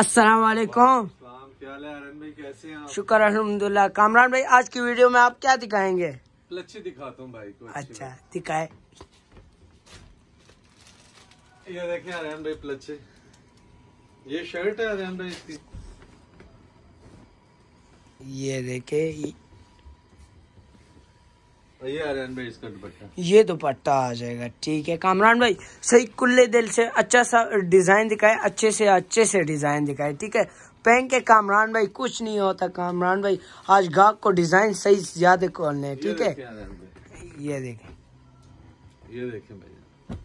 अस्सलाम वालेकुम शुक्र अलहमदुल्ला कामरान भाई आज की वीडियो में आप क्या दिखाएंगे लच्छी दिखाता हूँ भाई को अच्छा दिखाए ये देखें आर्यन भाई प्लचे ये शर्ट है आर्यन भाई इसकी ये देखे ये दुपट्टा आ जाएगा ठीक है कामरान भाई सही कुल्ले दिल से अच्छा सा डिज़ाइन दिखाए अच्छे से अच्छे से डिज़ाइन दिखाए ठीक है पहन के कामरान भाई कुछ नहीं होता कामरान भाई आज गाक को डिज़ाइन सही ज्यादा खोलने ठीक है ये देखे ये देखे भाई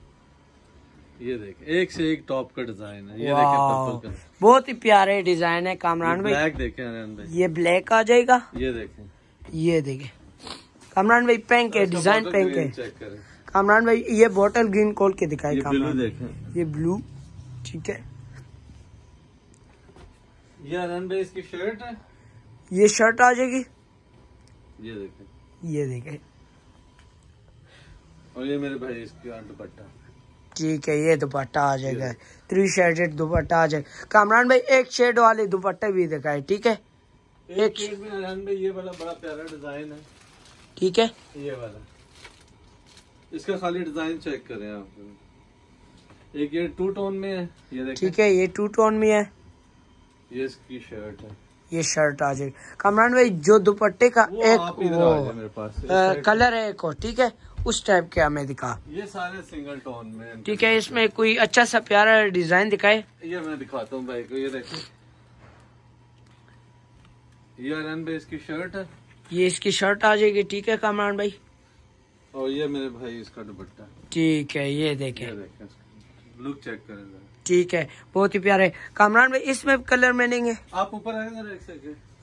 ये देखें एक से एक टॉप का डिजाइन है ये देखें बहुत ही प्यारे डिजाइन है कामरान भाई ब्लैक देखें भाई ये ब्लैक आ जाएगा ये देखें ये देखें कामरान भाई पैंक है डिजाइन पैंक है कामरान भाई ये बॉटल ग्रीन कॉल के दिखाई कामरान ये ब्लू ठीक है ये भाई इसकी शर्ट है ये शर्ट आ जाएगी ये देखें ये देखें और ये मेरे भाई इसकी दुपट्टा ठीक है ये दुपट्टा आ जाएगा थ्री शेडेड दुपट्टा आ जाएगा कामरान भाई एक शेड वाले दुपट्टे भी दिखाए ठीक है एक, एक शेड में ये वाला बड़ा प्यारा डिजाइन है ठीक है ये वाला इसका खाली डिजाइन चेक करें आप एक ये टू टोन में है ये देखें ठीक है ये टू टोन में है ये इसकी शर्ट है ये शर्ट आ जाएगी कमरान भाई जो दुपट्टे का वो एक आप वो मेरे पास आ, कलर है एक और ठीक है उस टाइप के हमें दिखा ये सारे सिंगल टोन में ठीक है इसमें कोई अच्छा सा प्यारा डिजाइन दिखाए ये मैं दिखाता हूँ भाई को ये देखो ये रन बेस की शर्ट है ये इसकी शर्ट आ जाएगी ठीक है कामरान भाई और ये मेरे भाई इसका दुपट्टा ठीक है ये देखें लुक चेक करें ठीक है बहुत ही प्यारे कामरान भाई इसमें कलर मिलेंगे आप ऊपर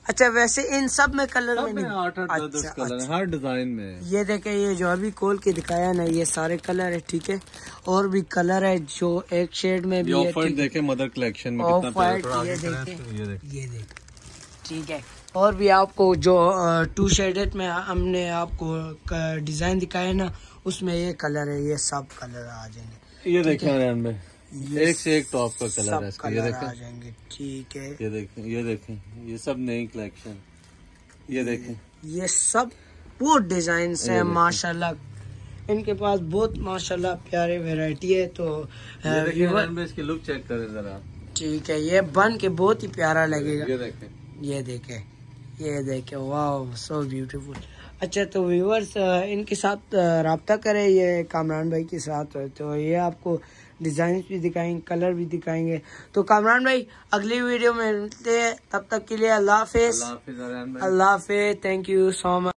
अच्छा वैसे इन सब में कलर सब में आठ अच्छा, कलर अच्छा। हर डिजाइन में ये देखे ये जो अभी कोल के दिखाया ना ये सारे कलर है ठीक है और भी कलर है जो एक शेड में भी ऑफर देखे मदर कलेक्शन में कितना ये देखे ये देखे ठीक है और भी आपको जो टू शेडेड में हमने आपको डिज़ाइन दिखाया ना उसमें ये कलर है ये सब कलर आ जाएंगे ये देखें एक से एक टॉप का कलर है ये देखें आ जाएंगे ठीक है ये देखें ये देखें ये सब नई कलेक्शन ये देखें ये सब बहुत डिजाइन है माशाल्लाह इनके पास बहुत माशाल्लाह प्यारे वैरायटी है तो इसके लुक चेक करें जरा ठीक है ये बन के बहुत ही प्यारा लगेगा ये देखें ये देखें ये देखे वाह सो ब्यूटीफुल अच्छा तो व्यूवर्स इनके साथ रबता करें ये कामरान भाई के साथ तो ये आपको डिज़ाइन भी दिखाएंगे कलर भी दिखाएंगे तो कामरान भाई अगली वीडियो में मिलते हैं तब तक के लिए अल्लाह हाफिज़ अल्लाह हाफिज़ थैंक यू सो मच